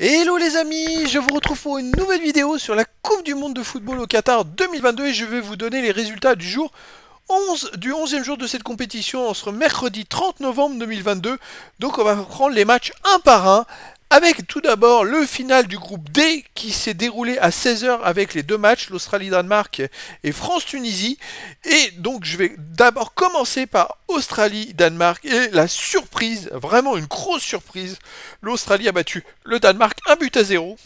Hello les amis, je vous retrouve pour une nouvelle vidéo sur la Coupe du Monde de football au Qatar 2022 et je vais vous donner les résultats du jour 11, du 11e jour de cette compétition entre mercredi 30 novembre 2022. Donc on va prendre les matchs un par un avec tout d'abord le final du groupe D qui s'est déroulé à 16h avec les deux matchs, l'Australie-Danemark et France-Tunisie. Et donc je vais d'abord commencer par Australie-Danemark et la surprise, vraiment une grosse surprise, l'Australie a battu le Danemark un but à 0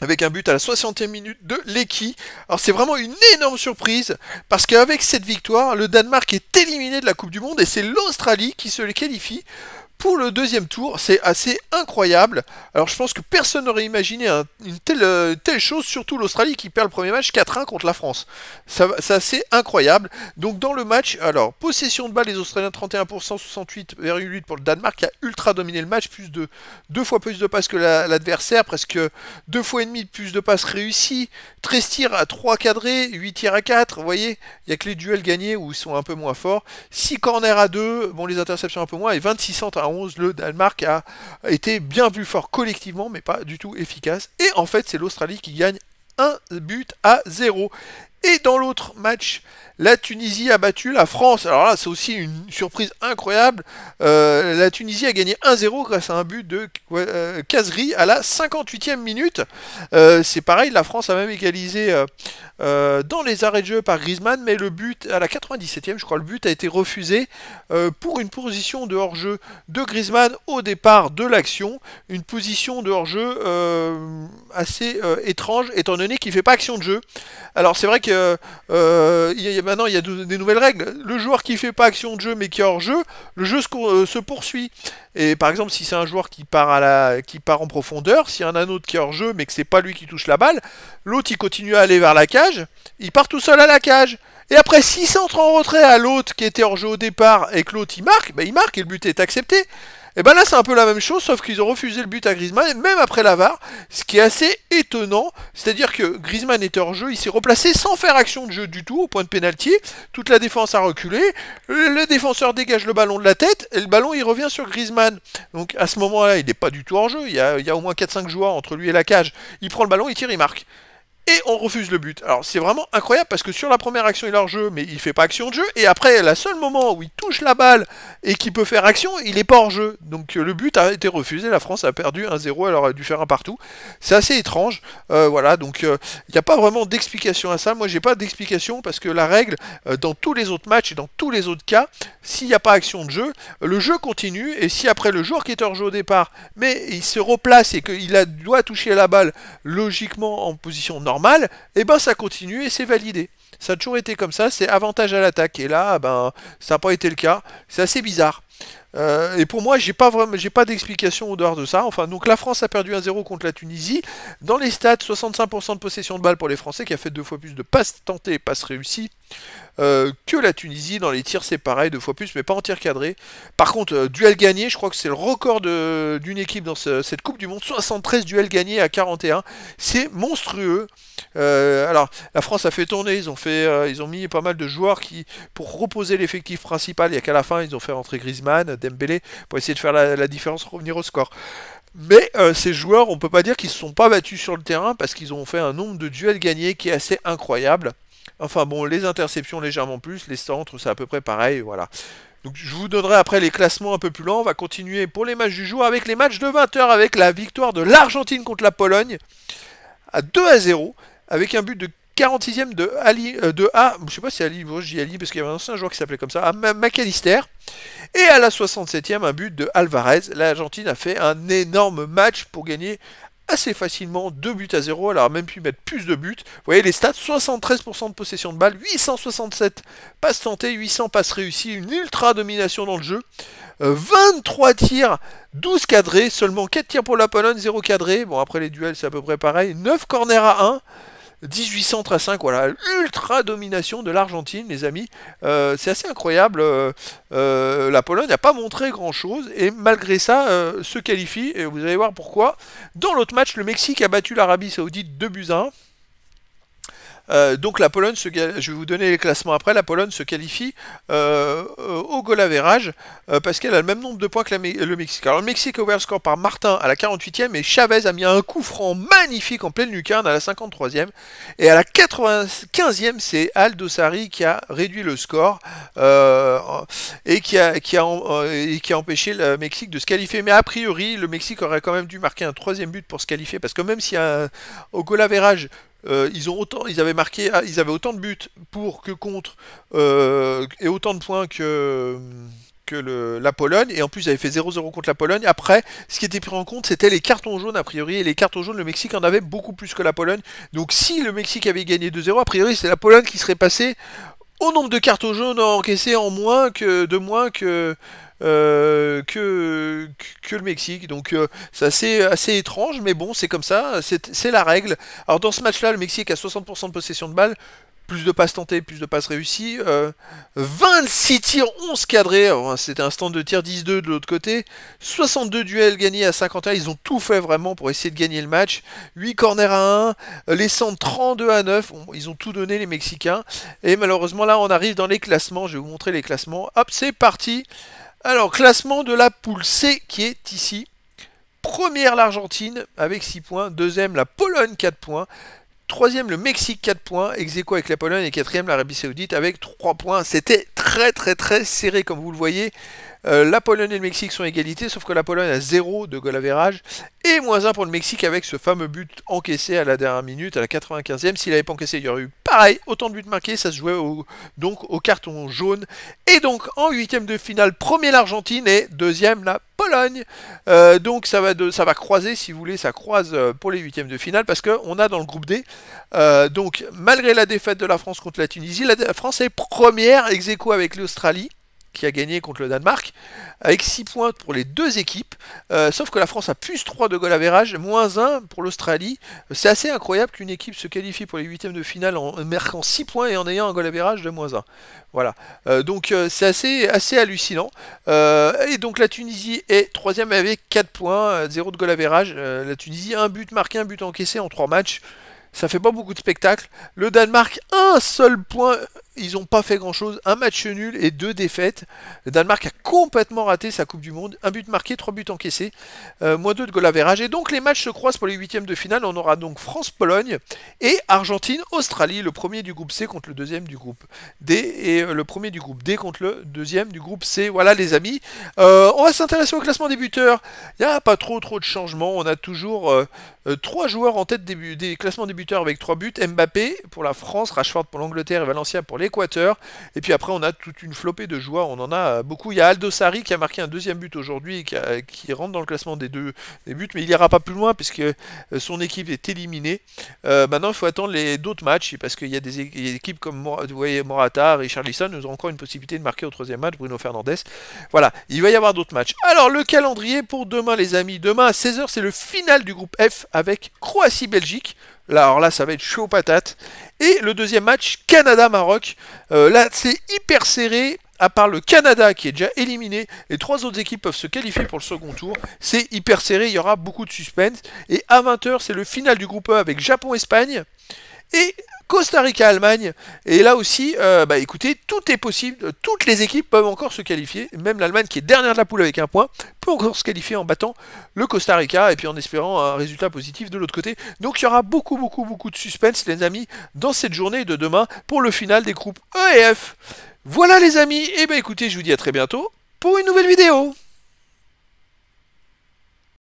avec un but à la 60e minute de l'équipe. Alors c'est vraiment une énorme surprise, parce qu'avec cette victoire, le Danemark est éliminé de la Coupe du Monde et c'est l'Australie qui se qualifie pour le deuxième tour, c'est assez incroyable. Alors je pense que personne n'aurait imaginé une euh, telle, chose, surtout l'Australie qui perd le premier match 4-1 contre la France. Ça, c'est assez incroyable. Donc dans le match, alors possession de balle, les Australiens 31%, 68,8 pour le Danemark qui a ultra dominé le match, plus de deux fois plus de passes que l'adversaire, presque deux fois et demi de plus de passes réussies, 13 tirs à 3 cadrés, 8 tirs à 4, vous voyez, il n'y a que les duels gagnés où ils sont un peu moins forts, 6 corners à 2, bon les interceptions un peu moins, et 26 centres le Danemark a été bien plus fort collectivement, mais pas du tout efficace. Et en fait, c'est l'Australie qui gagne un but à 0. Et dans l'autre match, la Tunisie a battu la France. Alors là, c'est aussi une surprise incroyable. Euh, la Tunisie a gagné 1-0 grâce à un but de euh, Kazri à la 58e minute. Euh, c'est pareil, la France a même égalisé dans les arrêts de jeu par Griezmann, mais le but à la 97e, je crois, le but a été refusé pour une position de hors-jeu de Griezmann au départ de l'action. Une position de hors-jeu assez étrange, étant donné qu'il ne fait pas action de jeu. Alors c'est vrai que euh, euh, maintenant il y a des nouvelles règles. Le joueur qui fait pas action de jeu mais qui est hors jeu, le jeu euh, se, poursuit. Et par exemple, si c'est un joueur qui part à la, qui part en profondeur, s'il y en a un autre qui est hors jeu mais que c'est pas lui qui touche la balle, l'autre il continue à aller vers la cage, il part tout seul à la cage. Et après, s'il s'entre en retrait à l'autre qui était hors jeu au départ et que l'autre il marque, ben, il marque et le but est accepté. Et eh ben là, c'est un peu la même chose, sauf qu'ils ont refusé le but à Griezmann, même après la ce qui est assez étonnant. C'est-à-dire que Griezmann était hors jeu, il s'est replacé sans faire action de jeu du tout, au point de pénalty. Toute la défense a reculé. Le défenseur dégage le ballon de la tête, et le ballon, il revient sur Griezmann. Donc à ce moment-là, il n'est pas du tout hors jeu. Il y a, il y a au moins 4-5 joueurs entre lui et la cage. Il prend le ballon, il tire, il marque et on refuse le but. Alors c'est vraiment incroyable parce que sur la première action il est hors-jeu, mais il fait pas action de jeu, et après, le seul moment où il touche la balle et qu'il peut faire action, il est pas hors-jeu. Donc euh, le but a été refusé, la France a perdu 1-0, elle aurait dû faire un partout. C'est assez étrange, euh, voilà, donc euh, il n'y a pas vraiment d'explication à ça. Moi j'ai pas d'explication parce que la règle, dans tous les autres matchs et dans tous les autres cas, s'il n'y a pas action de jeu, le jeu continue, et si après le joueur qui est hors-jeu au départ, mais il se replace et qu'il doit toucher la balle logiquement en position normale, normal, et eh ben ça continue et c'est validé. Ça a toujours été comme ça, c'est avantage à l'attaque. Et là, ben, ça n'a pas été le cas. C'est assez bizarre. Euh, et pour moi, j'ai pas vraiment, j'ai pas d'explication au dehors de ça. Enfin, donc la France a perdu 1-0 contre la Tunisie. Dans les stats, 65% de possession de balle pour les Français, qui a fait deux fois plus de passes tentées et passes réussies euh, que la Tunisie. Dans les tirs, c'est pareil, deux fois plus, mais pas en tir cadré. Par contre, euh, duel gagné, je crois que c'est le record d'une équipe dans cette Coupe du Monde. 73 duels gagnés à 41, c'est monstrueux. alors, la France a fait tourner, ils ont fait, ils ont mis pas mal de joueurs qui, pour reposer l'effectif principal, il y a qu'à la fin, ils ont fait rentrer Griezmann. Dembélé pour essayer de faire la, différence, revenir au score. Mais euh, ces joueurs, on ne peut pas dire qu'ils ne se sont pas battus sur le terrain parce qu'ils ont fait un nombre de duels gagnés qui est assez incroyable. Enfin bon, les interceptions légèrement plus, les centres c'est à peu près pareil, voilà. Donc je vous donnerai après les classements un peu plus lents. On va continuer pour les matchs du jour avec les matchs de 20h avec la victoire de l'Argentine contre la Pologne à 2 à 0 avec un but de 46e de Ali euh, de A, je sais pas si Ali, bon, je Ali parce qu'il y avait un ancien joueur qui s'appelait comme ça, à McAllister. Et à la 67e, un but de Alvarez. L'Argentine a fait un énorme match pour gagner assez facilement 2 buts à 0. Elle même pu mettre plus de buts. Vous voyez les stats 73% de possession de balle, 867 passes tentées, 800 passes réussies, une ultra domination dans le jeu. 23 euh, tirs, 12 cadrés, seulement 4 tirs pour la Pologne, 0 cadré. Bon, après les duels, c'est à peu près pareil. 9 corners à 1. 1835, voilà, ultra domination de l'Argentine, les amis. Euh, c'est assez incroyable. Euh, euh, la Pologne n'a pas montré grand-chose et malgré ça se qualifie. Et vous allez voir pourquoi. Dans l'autre match, le Mexique a battu l'Arabie Saoudite 2 buts 1. Euh, donc la Pologne, se, je vais vous donner les classements après, la Pologne se qualifie euh, au goal euh, parce qu'elle a le même nombre de points que le Mexique. Alors le Mexique score par Martin à la 48e et Chavez a mis un coup franc magnifique en pleine lucarne à la 53e. Et à la 95e, c'est Aldo Sari qui a réduit le score et, qui a, empêché le Mexique de se qualifier. Mais a priori, le Mexique aurait quand même dû marquer un troisième but pour se qualifier parce que même si au goal euh, ils avaient marqué, ah, ils avaient autant de buts pour que contre euh, et autant de points que la Pologne, et en plus ils avaient fait 0-0 contre la Pologne. Après, ce qui était pris en compte, c'était les cartons jaunes, a priori, et les cartons jaunes, le Mexique en avait beaucoup plus que la Pologne. Donc si le Mexique avait gagné 2-0, a priori, c'est la Pologne qui serait passée au nombre de cartes jaunes encaissées en moins que de moins que euh, que, le Mexique. Donc euh, c'est assez, étrange, mais bon, c'est comme ça, c'est la règle. Alors dans ce match-là, le Mexique a 60% de possession de balle, plus de passes tentées, plus de passes réussies. 26 euh, tirs, 11 cadrés. Oh, c'était un stand de tir 10-2 de l'autre côté. 62 duels gagnés à 51. Ils ont tout fait vraiment pour essayer de gagner le match. 8 corners à 1. Les centres 32 à 9. Ils ont tout donné, les Mexicains. Et malheureusement, là, on arrive dans les classements. Je vais vous montrer les classements. Hop, c'est parti. Alors, classement de la poule C qui est ici. Première l'Argentine avec 6 points. Deuxième la Pologne 4 points. Troisième, le Mexique, 4 points, ex avec la Pologne. Et quatrième, l'Arabie Saoudite avec 3 points. C'était très très très serré, comme vous le voyez. Euh, la Pologne et le Mexique sont égalités, sauf que la Pologne a 0 de goal average et moins 1 pour le Mexique avec ce fameux but encaissé à la dernière minute, à la 95e. S'il n'avait pas encaissé, il y aurait eu Pareil, autant de buts marqués, ça se jouait au, donc au carton jaune. Et donc en huitième de finale, premier l'Argentine et deuxième la Pologne. Euh, donc ça va, ça va croiser, si vous voulez, ça croise euh, pour les huitièmes de finale parce qu'on a dans le groupe D, euh, donc malgré la défaite de la France contre la Tunisie, la, France est première ex avec l'Australie qui a gagné contre le Danemark, avec 6 points pour les deux équipes, euh, sauf que la France a plus 3 de goal à verrage, moins 1 pour l'Australie. C'est assez incroyable qu'une équipe se qualifie pour les huitièmes de finale en marquant 6 points et en ayant un goal à de moins 1. Voilà. Euh, donc euh, c'est assez, assez hallucinant. et donc la Tunisie est troisième avec 4 points, 0 de goal à verrage. la Tunisie, un but marqué, un but encaissé en 3 matchs ça fait pas beaucoup de spectacles. Le Danemark, un seul point, ils n'ont pas fait grand-chose. Un match nul et deux défaites. Le Danemark a complètement raté sa Coupe du Monde. Un but marqué, trois buts encaissés, euh, moins deux de goal Et donc les matchs se croisent pour les huitièmes de finale. On aura donc France-Pologne et Argentine-Australie. Le premier du groupe C contre le deuxième du groupe D. Et euh, le premier du groupe D contre le deuxième du groupe C. Voilà les amis. Euh, on va s'intéresser au classement des buteurs. Il n'y a pas trop trop de changements. On a toujours trois joueurs en tête des, des classements avec 3 buts, Mbappé pour la France, Rashford pour l'Angleterre et Valencia pour l'Équateur. Et puis après, on a toute une flopée de joueurs, on en a euh, beaucoup. Il y a Aldo Sari qui a marqué un deuxième but aujourd'hui, qui, qui rentre dans le classement des deux des buts, mais il n'ira pas plus loin puisque euh, son équipe est éliminée. Euh, maintenant, il faut attendre les d'autres matchs parce qu'il y a des équipes comme vous voyez, Morata, Richarlison, nous ont encore une possibilité de marquer au troisième match, Bruno Fernandez. Voilà, il va y avoir d'autres matchs. Alors, le calendrier pour demain, les amis. Demain à 16h, c'est le final du groupe F avec Croatie-Belgique. Là, alors là, ça va être chaud patates Et le deuxième match, Canada-Maroc. Euh, là, c'est hyper serré. À part le Canada qui est déjà éliminé, les trois autres équipes peuvent se qualifier pour le second tour. C'est hyper serré, il y aura beaucoup de suspense. Et à 20h, c'est le final du groupe e avec Japon-Espagne. Et Costa Rica, Allemagne. Et là aussi, euh, bah, écoutez, tout est possible. Toutes les équipes peuvent encore se qualifier. Même l'Allemagne, qui est dernière de la poule avec un point, peut encore se qualifier en battant le Costa Rica et puis en espérant un résultat positif de l'autre côté. Donc il y aura beaucoup, beaucoup, beaucoup de suspense, les amis, dans cette journée de demain pour le final des groupes E et F. Voilà les amis, et eh bah ben, écoutez, je vous dis à très bientôt pour une nouvelle vidéo.